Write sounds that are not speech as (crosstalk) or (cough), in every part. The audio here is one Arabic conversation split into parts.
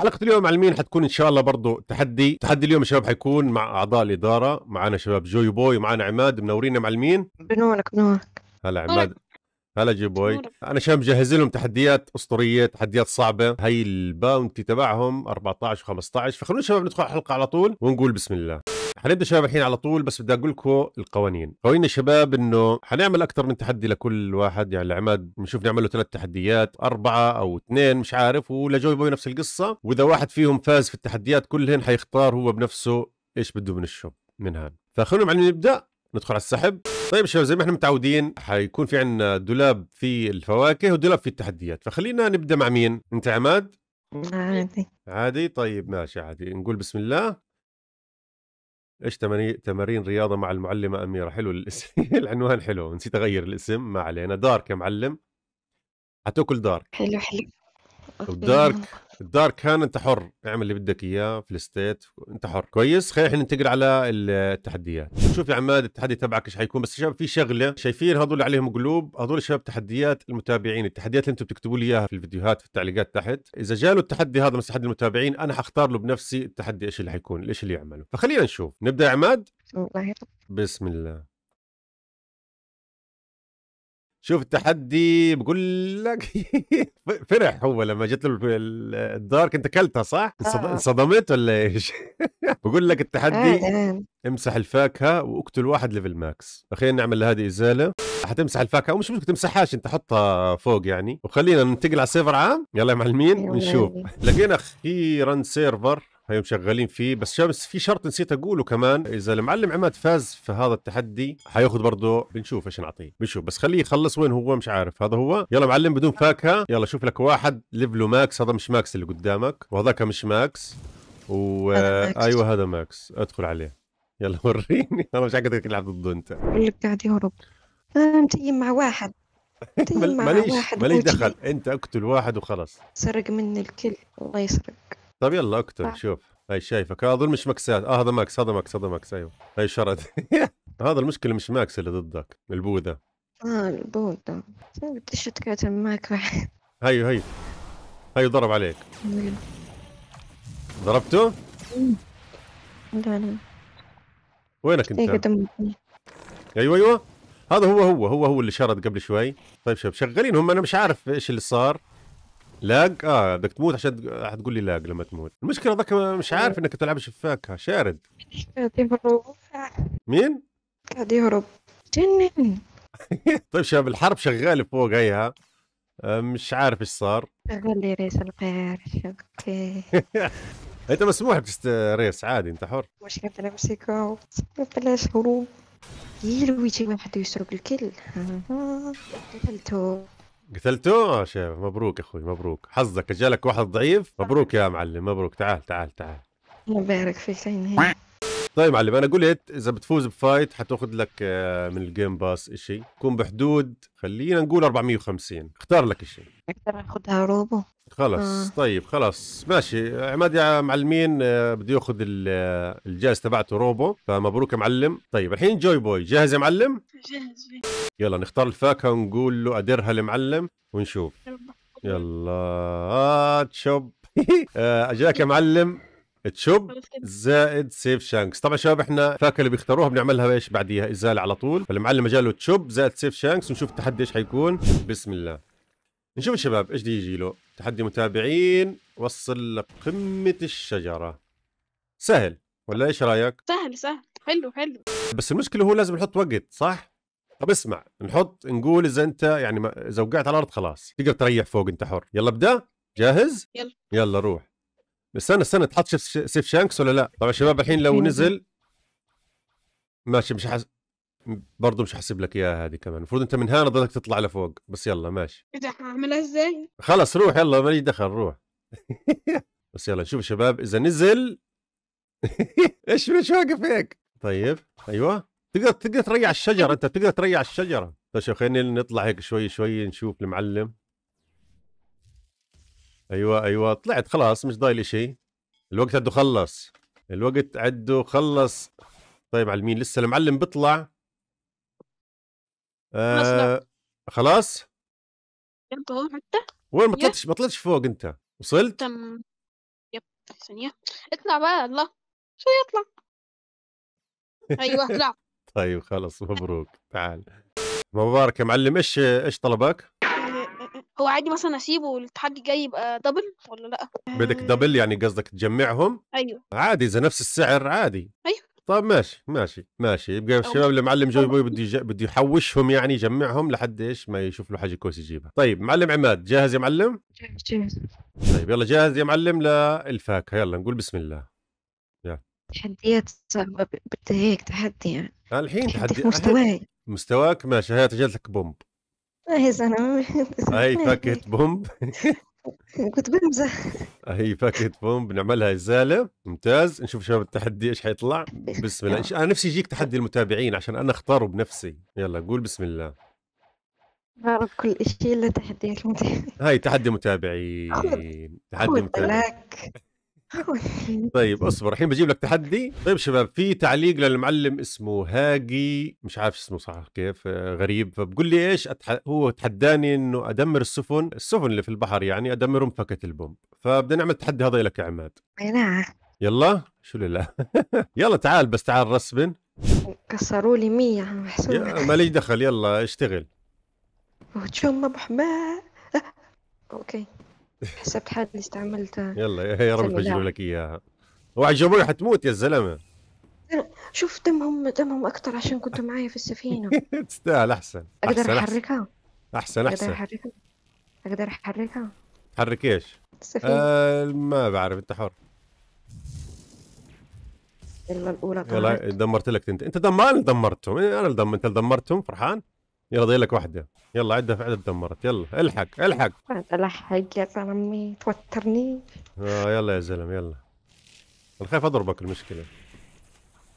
حلقة اليوم على المين حتكون إن شاء الله برضو تحدي تحدي اليوم الشباب حيكون مع أعضاء الإدارة معنا شباب جوي بوي معنا عماد منورين مع المين بنورك بنورك هلا عماد هلا جوي بوي انا شباب مجهز لهم تحديات اسطوريه تحديات صعبه هي الباونتي تبعهم 14 و15 فخلونا شباب ندخل على الحلقه على طول ونقول بسم الله حنبدا شباب الحين على طول بس بدي اقول لكم القوانين قوانين يا شباب انه حنعمل اكثر من تحدي لكل واحد يعني لعماد بنشوف نعمل له ثلاث تحديات اربعه او اثنين مش عارف ولجوي بوي نفس القصه واذا واحد فيهم فاز في التحديات كلهن حيختار هو بنفسه ايش بده من الشوب من هان فخلونا معلم نبدا ندخل على السحب طيب شباب زي ما احنا متعودين حيكون في عندنا دولاب في الفواكه ودولاب في التحديات فخلينا نبدا مع مين انت عماد عادي عادي طيب ماشي عادي نقول بسم الله ايش تمارين رياضه مع المعلمه اميره حلو الاسم (laughs) العنوان حلو نسيت اغير الاسم ما علينا دارك يا معلم حتاكل دارك حلو حلو دارك ودارك الدار كان انت حر اعمل اللي بدك اياه في الستيت انت حر كويس خلينا الحين ننتقل على التحديات شوف يا عماد التحدي تبعك ايش حيكون بس شباب في شغله شايفين هذول عليهم قلوب هذول شباب تحديات المتابعين التحديات اللي انتم بتكتبوا لي اياها في الفيديوهات في التعليقات تحت اذا له التحدي هذا من تحدي المتابعين انا حختار له بنفسي التحدي ايش اللي حيكون ايش اللي يعمله فخلينا نشوف نبدا يا عماد والله بسم الله شوف التحدي بقول لك (laughs) فرح هو لما جت له الدار كنت اكلتها صح؟ آه، آه. انصدمت ولا ايش؟ (laughs) بقول لك التحدي آه، امسح الفاكهه واقتل واحد ليفل ماكس فخلينا نعمل لهذه ازاله حتمسح الفاكهه ومش ممكن تمسحهاش انت حطها فوق يعني وخلينا ننتقل على سيرفر عام يلا يا معلمين نشوف لقينا اخيرا سيرفر هي مشغلين فيه بس شمس في شرط نسيت اقوله كمان اذا المعلم عماد فاز في هذا التحدي حياخذ برضه بنشوف ايش نعطيه بنشوف بس خليه يخلص وين هو مش عارف هذا هو يلا معلم بدون فاكهه يلا شوف لك واحد ليفلو ماكس هذا مش ماكس اللي قدامك وهذاك مش ماكس و ايوه هذا ماكس ادخل عليه يلا وريني (laughs) انا مش قادر تلعب ضده انت اللي لك قاعد يهرب انا آه، متيم مع واحد (laughs) ماليش ماليش دخل انت اقتل واحد وخلص سرق مني الكل الله يسرق طيب يلا اكتب شوف هاي شايفك هذول مش مكسات اه هذا ماكس هذا ماكس هذا ماكس ايوه هاي شرد (laughs) هذا المشكله مش ماكس اللي ضدك البوذا اه البوذا بديش اتقاتل معك واحد هاي هاي ضرب عليك ضربته؟ لا لا وينك انت؟ ايوه ايوه هذا هو هو هو هو اللي شرد قبل شوي طيب شوف شغالين هم انا مش عارف ايش اللي صار لاج اه بدك تموت عشان حتقول لي لاج لما تموت المشكله ذاك مش أيوة. عارف انك تلعب شفاكه شارد مين قاعد يهرب جنن (laughs) طيب شباب الحرب شغاله فوق هيها آه، مش عارف ايش صار قول لي ريس القير اوكي (laughs) انت مسموح ريس عادي انت حر مش قادر امسكه بلاش هروب يا لويجي ما حد يسرق الكل قتلته قتلته؟ آه، شايف مبروك اخوي مبروك حظك اجالك واحد ضعيف مبروك يا معلم مبروك تعال تعال تعال الله يبارك فيك طيب معلم انا قلت اذا بتفوز بفايت حتاخذ لك آه، من الجيم باس شيء يكون بحدود خلينا نقول 450 اختار لك شيء اقدر اخذها روبو خلص آه. طيب خلص ماشي عماد يا معلمين آه، بده ياخذ آه، الجائزه تبعته روبو فمبروك يا معلم طيب الحين جوي بوي جاهز يا معلم جاهز يلا نختار الفاكهه ونقول له ادرها المعلم ونشوف يلا تشوب (laughs) اجاك يا معلم تشوب زائد سيف شانكس طبعا شباب احنا فاكهه اللي بيختاروها بنعملها ايش بعديها ازاله على طول فالمعلم مجاله تشوب زائد سيف شانكس ونشوف التحدي ايش حيكون بسم الله نشوف الشباب ايش بده يجي له تحدي متابعين وصل لقمه الشجره سهل ولا ايش رايك سهل سهل حلو حلو بس المشكله هو لازم نحط وقت صح طب اسمع نحط نقول اذا انت يعني اذا وقعت على الارض خلاص تقدر تريح فوق انت حر يلا ابدا جاهز يلا يلا روح استنى استنى تحط سيف شانكس ولا لا؟ طبعا شباب الحين لو نزل ماشي مش حس... برضه مش حاسب لك اياها هذه كمان المفروض انت من هنا ضلك تطلع لفوق بس يلا ماشي اذا إيه اعملها ازاي؟ خلص روح يلا ماليش دخل روح (laughs) بس يلا نشوف شباب اذا نزل (laughs) ايش مش واقف هيك؟ طيب ايوه تقدر تقدر تريع الشجره انت بتقدر تريع الشجره طيب خلينا نطلع هيك شوي شوي نشوف المعلم ايوه ايوه طلعت خلاص مش ضايل شيء الوقت عده خلص الوقت عده خلص طيب على مين لسه المعلم بيطلع آه خلاص يبا هو حتى وين ما طلعتش ما طلعتش فوق انت وصلت تم يب ثانيه اطلع بقى الله شو يطلع ايوه اطلع (laughs) طيب خلص مبروك تعال مبارك يا معلم ايش ايش طلبك هو عادي مثلا اسيبه والاتحاد الجاي يبقى دبل ولا لا بدك دبل آه. يعني قصدك تجمعهم ايوه عادي اذا نفس السعر عادي ايوه طيب ماشي ماشي ماشي يبقى الشباب المعلم جوي بده يج... بده يحوشهم يعني يجمعهم لحد ايش ما يشوف له حاجه كويسه يجيبها طيب معلم عماد جاهز يا معلم جاهز طيب يلا جاهز يا معلم للفاكهه يلا نقول بسم الله يا تحديات صعبه بدها هيك تحدي يعني الحين تحدي مستواي مستواك ماشي هات لك بومب اهي زلمه هي فاكهه بومب كنت بمزح هي فاكهه بومب نعملها ازاله ممتاز نشوف شباب التحدي ايش حيطلع بسم الله انا نفسي يجيك تحدي المتابعين عشان انا اختاره بنفسي يلا قول بسم الله بعرف كل شيء الا تحدي المتابعين هاي تحدي متابعين تحدي متابعين طيب اصبر الحين بجيب لك تحدي طيب شباب في تعليق للمعلم اسمه هاجي مش عارف اسمه صح كيف آه، غريب فبقول لي ايش أتح... هو تحداني انه ادمر السفن السفن اللي في البحر يعني ادمرهم فكت البومب فبدنا نعمل التحدي هذا لك يا عماد نعم. يلا شو لا (laughs) يلا تعال بس تعال رسبن كسروا لي 100 محسوب لي دخل يلا اشتغل وتشم ابو أه، اوكي حسبت حالي استعملتها يلا يا رب يفجروا لك اياها اوعى حتموت يا زلمه شوف دمهم دمهم اكثر عشان كنتوا معايا في السفينه (laughs) تستاهل احسن اقدر احركها احسن احسن اقدر احركها اقدر احركها حرك ايش؟ السفينه آه ما بعرف انت حر يلا الاولى يلا دمرت لك انت انت دمرتهم انا اللي دمرتهم انت اللي دمرتهم فرحان؟ يلا ضيع لك واحده يلا عده في عده دمرت يلا الحق الحق الحق يا زلمه توترني اه يلا يا زلم يلا انا خايف اضربك المشكله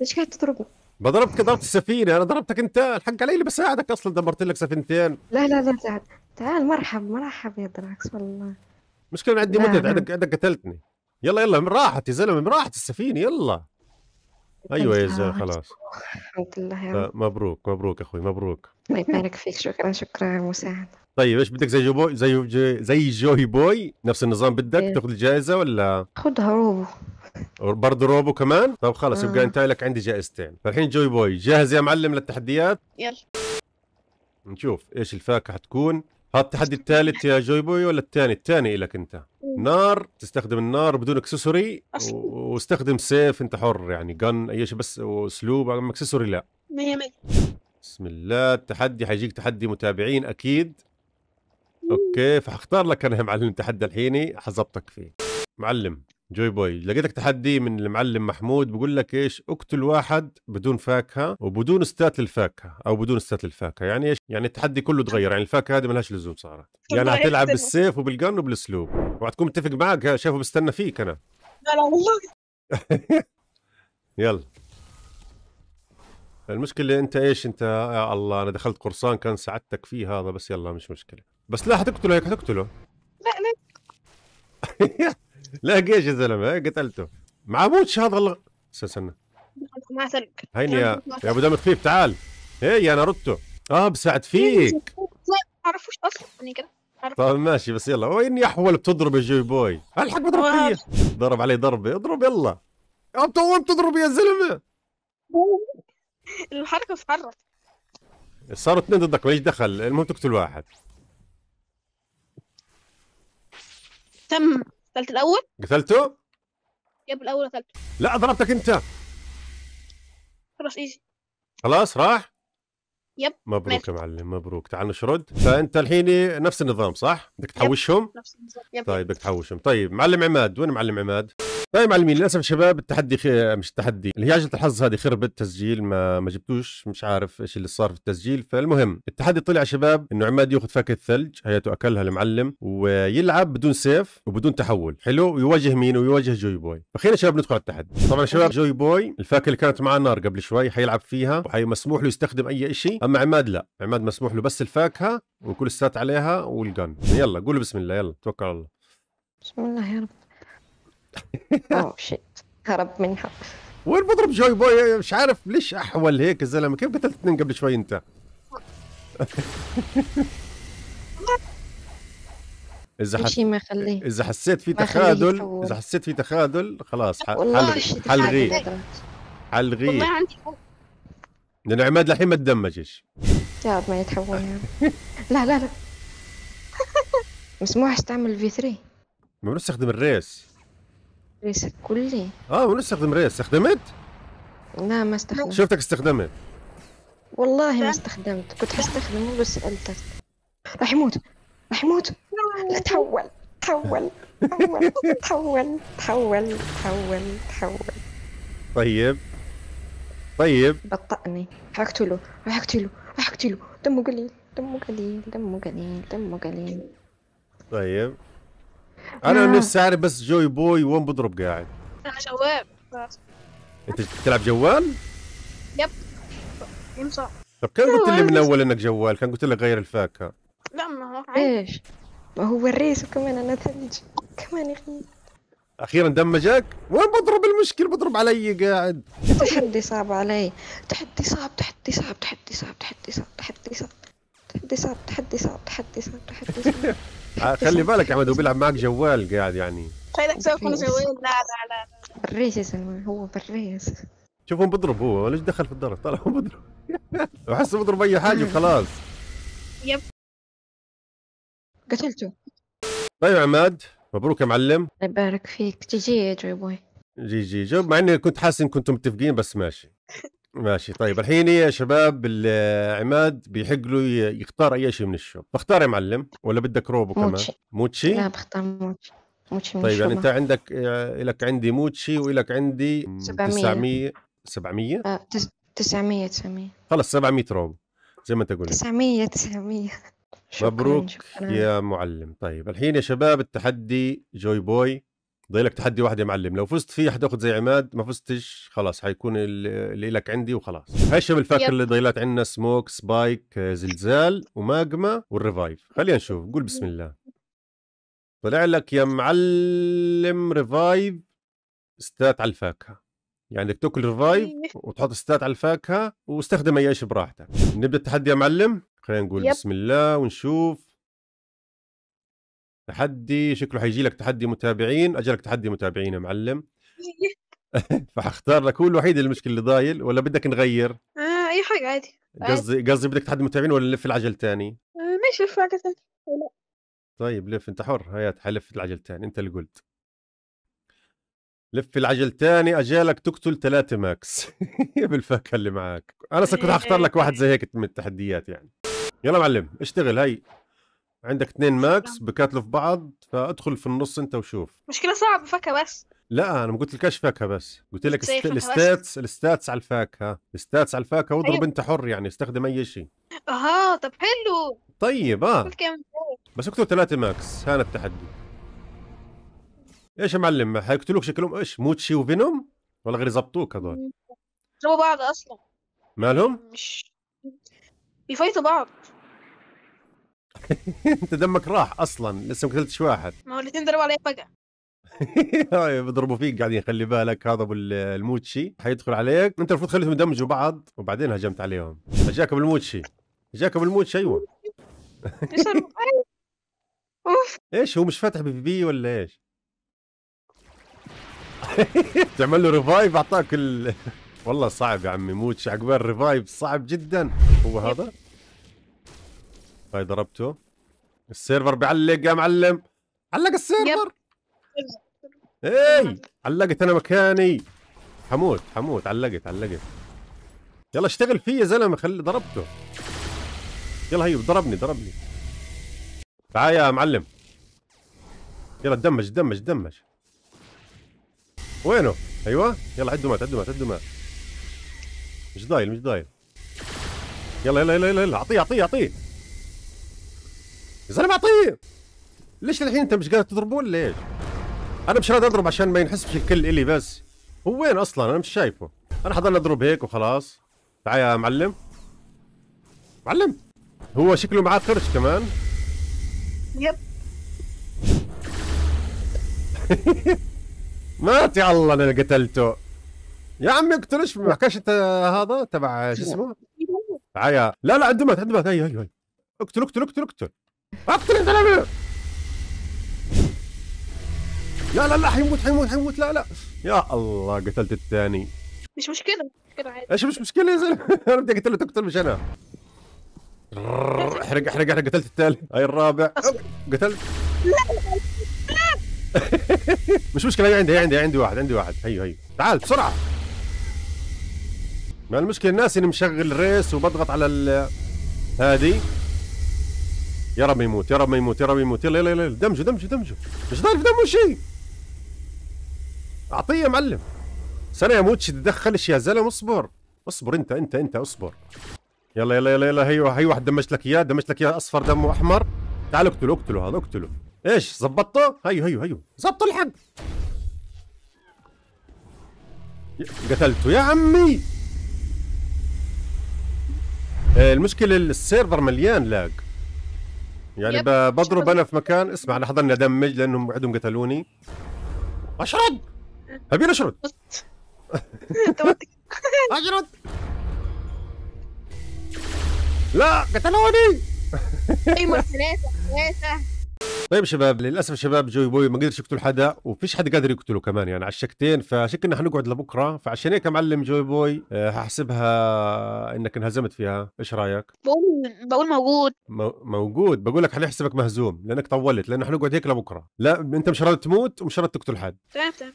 ليش قاعد تضربني بضربك ضربت السفينه انا ضربتك انت الحق علي اللي بساعدك اصلا دمرت لك سفينتين لا لا لا تعال تعال مرحب مرحب يا دراكس والله مشكله عندي متعب عندك عندك قتلتني يلا يلا من راحت يا زلمه من راحت السفينه يلا ايوه يا زين خلاص الحمد لله يا رب مبروك مبروك اخوي مبروك الله يبارك فيك شكرا شكرا على المساعدة طيب ايش بدك زي جو بوي زي جو زي جوي بوي نفس النظام بدك إيه. تاخذ الجائزة ولا خذها روبو برضه روبو كمان طب خلص آه. يبقى انت لك عندي جائزتين فالحين جوي بوي جاهز يا معلم للتحديات يلا نشوف ايش الفاكهة تكون هذا التحدي الثالث يا جوي بوي ولا الثاني؟ الثاني لك انت نار تستخدم النار بدون اكسسوري واستخدم سيف انت حر يعني جن اي شيء بس واسلوب اما اكسسوري لا 100% بسم الله التحدي حيجيك تحدي متابعين اكيد اوكي فحختار لك انا يا معلم التحدي الحيني حظبطك فيه معلم جوي بوي لقيتك تحدي من المعلم محمود بقول لك ايش اقتل واحد بدون فاكهه وبدون استات للفاكهه او بدون استات للفاكهه يعني ايش يعني التحدي كله تغير يعني الفاكهه هذه ملهاش لزوم صارت يعني هتلعب بالسيف وبالقن وبالاسلوب وحتكون متفق معك شايفه بستنى فيك انا لا لا والله (laughs) يلا المشكله انت ايش انت يا الله انا دخلت قرصان كان سعادتك فيه هذا بس يلا مش مشكله بس لا حتقتله هيك حتقتله لا لا (laughs) لا كاش يا زلمه إيه، قتلته مع موتش هذا الله استنى مع سلك هيني يا يا ابو دم خفيف تعال هي آه، يا ناروتو اه بسعد فيك ما اعرفوش اصلا يعني كده طيب ماشي بس يلا وين يحول بتضرب الجوي بوي الحق بضرب فيا ضرب علي ضربه اضرب يلا انت وين بتضرب يا زلمه (laughs) الحركه اتحرك صاروا اثنين ضدك ماليش دخل المهم تقتل واحد تم قتلت الاول قتلته؟ يب الاول قتلته لا ضربتك انت خلاص ايزي خلاص راح؟ يب مبروك يا معلم مبروك تعال نشرد فانت الحين نفس النظام صح؟ بدك تحوشهم؟ نفس النظام يب طيب بدك تحوشهم طيب معلم عماد وين معلم عماد؟ طيب معلمين للاسف شباب التحدي خ... مش التحدي عجله الحظ هذه خربت تسجيل ما ما جبتوش مش عارف ايش اللي صار في التسجيل فالمهم التحدي طلع شباب انه عماد ياخذ فاكهه ثلج هياته اكلها المعلم ويلعب بدون سيف وبدون تحول حلو ويواجه مين ويواجه جوي بوي فخلينا شباب ندخل على التحدي طبعا شباب جوي بوي الفاكهه اللي كانت معاه نار قبل شوي حيلعب فيها مسموح له يستخدم اي شيء اما عماد لا عماد مسموح له بس الفاكهه وكل السات عليها والجن يلا قولوا بسم الله يلا توكل على الله بسم الله يا رب اوه oh, شيت (laughs) هرب منها وين بضرب جوي بوي مش عارف ليش احول هيك الزلمه كيف قتلت اثنين قبل شوي انت (laughs) اذا حس... شيء ما خليه اذا حسيت في تخاذل اذا حسيت في تخاذل خلاص حلغيه حلغيه والله عندي عماد الحين ما تدمجش يا رب ما يتحول (laughs) لا لا لا مسموح استعمل في 3 ما بنستخدم الريس ريسك كلي اه ولا استخدم ريس استخدمت لا ما استخدمت شفتك استخدمت والله ما استخدمت كنت حستخدمه بس سالتك راح يموت راح يموت لا تحول تحول تحول تحول تحول تحول تحول طيب طيب بطأني راح اقتله راح اقتله راح اقتله دمه قليل دمه قليل دمه قليل دمه قليل طيب انا آه. نفسي اعرف بس جوي بوي وين بضرب قاعد انا جوال انت بتلعب جوال؟ يب ينفع طب كان قلت لي من اول انك جوال كان قلت لك غير الفاكهه لا ما هو ايش؟ ما هو الريس وكمان انا ثلج كمان يا اخي اخيرا دمجك وين بضرب المشكل بضرب علي قاعد تحدي صعب علي تحدي صعب تحدي صعب تحدي صعب تحدي صعب تحدي صعب تحدي صعب تحدي صعب تحدي صعب تحدي صعب (laughs) آه، خلي بالك يا احمد هو بيلعب معك جوال قاعد يعني خليك سوي جوال لا لا لا بريس يا سلمان هو بريس شوفهم بضرب هو ليش دخل في الضرب طلع هو بضرب (laughs) احسه بضرب اي حاجه وخلاص يب قتلته طيب عماد مبروك يا معلم الله يبارك فيك جي جي يا جوي بوي جي جي جو مع اني كنت حاسس ان كنتم متفقين بس ماشي (laughs) ماشي طيب الحين يا شباب عماد بيحق له يختار اي شيء من الشوب بختار يا معلم ولا بدك روبو كمان موتشي, موتشي؟ لا بختار موتشي موتشي طيب يعني انت عندك آه، لك عندي موتشي والك عندي 700 700 900 900 خلص 700 روبو زي ما انت قلت 900 900 مبروك يا معلم طيب الحين يا شباب التحدي جوي بوي ضي لك تحدي واحد يا معلم لو فزت فيه حتاخذ زي عماد ما فزتش خلاص حيكون اللي لك عندي وخلاص هاي الشبل اللي ضايلات عندنا سموك سبايك زلزال وماجما والريفايف خلينا نشوف قول بسم الله طلع لك يا معلم ريفايف ستات على الفاكهه يعني بدك تاكل ريفايف إيه. وتحط ستات على الفاكهه واستخدم اي شيء براحتك نبدا التحدي يا معلم خلينا نقول يب. بسم الله ونشوف تحدي شكله حيجي لك تحدي متابعين اجلك تحدي متابعين يا معلم (laughs) فحختار لك هو الوحيد المشكله اللي ضايل ولا بدك نغير آه اي حاجه عادي قصدي قصدي بدك تحدي متابعين ولا نلف العجل ثاني؟ آه ماشي لف العجل ثاني طيب لف انت حر هيا حلف العجل ثاني انت اللي قلت لف العجل اجي اجالك تقتل ثلاثة ماكس (laughs) بالفاكهة اللي معك انا كنت حختار لك واحد زي هيك من التحديات يعني يلا معلم اشتغل هاي عندك اثنين ماكس بكاتلوا في بعض فادخل في النص انت وشوف مشكله صعبه فاكهه بس لا انا ما قلت لكش فاكهه بس قلت لك است... الستاتس الستاتس على الفاكهه الستاتس على الفاكهه واضرب طيب. انت حر يعني استخدم اي شيء اها طب حلو طيب اه بس اكتب ثلاثه ماكس هان التحدي ايش يا معلم حيقتلوك شكلهم ايش موتشي وفينوم ولا غير يظبطوك هذول ضربوا بعض اصلا مالهم مش بيفايتوا بعض (laughs) انت دمك راح اصلا لسه ما قتلتش واحد ما هو اللي تندروا عليه فجاه (laughs) بيضربوا فيك قاعدين خلي بالك هذا ابو الموتشي حيدخل عليك انت المفروض خليتهم يدمجوا بعض وبعدين هجمت عليهم جاك بالموتشي جاك بالموتشي ايوه (laughs) ايش هو مش فاتح بي بي ولا ايش؟ تعمل له ريفايف اعطاك ال... والله صعب يا عمي موتشي عقبال ريفايف صعب جدا هو هذا؟ هاي ضربته السيرفر بيعلق يا معلم علق السيرفر اي علقت انا مكاني حموت حموت علقت علقت يلا اشتغل فيه يا زلمه خلي ضربته يلا هي ضربني ضربني تعال يا معلم يلا دمج دمج دمج وينه ايوه يلا عدوا مات عدوا مات عدوا مات مش ضايل مش ضايل يلا يلا يلا يلا اعطيه اعطيه اعطيه يا زلمه عطيه ليش الحين انت مش قادر تضربه ولا ليش؟ انا مش قادر اضرب عشان ما ينحسبش الكل الي بس هو وين اصلا انا مش شايفه انا حضل اضرب هيك وخلاص تعال يا معلم معلم هو شكله معاه قرش كمان يب (laughs) مات يا الله انا قتلته يا عمي اقتلش ما حكاش انت هذا تبع شو اسمه؟ عيا لا لا عنده مات عنده مات هي هي هي اقتل اقتل اقتل اقتل اقتل يا لا لا لا حيموت حيموت حيموت لا لا يا الله قتلت الثاني مش مشكله مشكله عادي ايش مش مشكله يا زلمه (laughs) انا بدي اقتله تقتل مش انا احرق احرق احرق قتلت الثالث هاي الرابع قتلت (laughs) مش مشكله هي عندي هي عندي عندي واحد عندي واحد هيو هيو تعال بسرعه ما المشكله ناسي اني مشغل ريس وبضغط على ال هذه يا رب ما يموت يا رب ما يموت يا رب ما يموت يلا يلا يلا دمجوا دمجوا دمجوا مش ضايف دمه شيء اعطيه يا معلم سنه يا تدخلش يا زلم اصبر اصبر انت انت انت اصبر يلا يلا يلا يلا هي هي واحد دمجت لك اياه دمجت لك اياه اصفر دمه احمر تعال اقتله اقتله هذا اقتله ايش زبطته هيو هيو هيو زبط الحق قتلته يا عمي إيه، المشكله السيرفر مليان لاج يعني بضرب انا في مكان اسمع انا حضرني ادمج لانهم عندهم قتلوني اشرد ابي اشرد (laughs) (laughs) اشرد لا قتلوني ايوه ثلاثه ثلاثه طيب شباب للاسف شباب جوي بوي ما قدرش يقتل حدا وفيش حد قادر يقتله كمان يعني على الشكتين فشك انه حنقعد لبكره فعشان هيك معلم جوي بوي آه، هحسبها انك انهزمت فيها ايش رايك بقول بقول موجود موجود بقول لك حنحسبك مهزوم لانك طولت لانه حنقعد هيك لبكره لا انت مش راضي تموت ومش راضي تقتل حد تمام تمام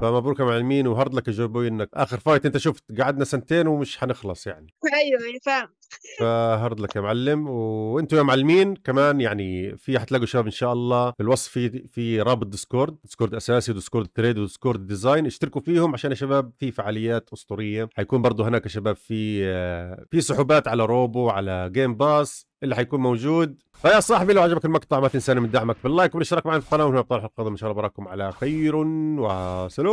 فمبروك يا معلمين وهارد لك يا جوي بوي انك اخر فايت انت شفت قعدنا سنتين ومش حنخلص يعني ايوه, أيوة، فاهم فهرد لك يا معلم وانتم يا معلمين كمان يعني في حتلاقوا شباب ان شاء الله في الوصف في في رابط ديسكورد ديسكورد اساسي وديسكورد تريد وديسكورد ديزاين اشتركوا فيهم عشان يا شباب في فعاليات اسطوريه حيكون برضه هناك يا شباب في آه، في سحوبات على روبو على جيم باس اللي حيكون موجود فيا صاحبي لو عجبك المقطع ما تنساني من دعمك باللايك والاشتراك معنا في القناه وهنا ان شاء الله براكم على خير وسلام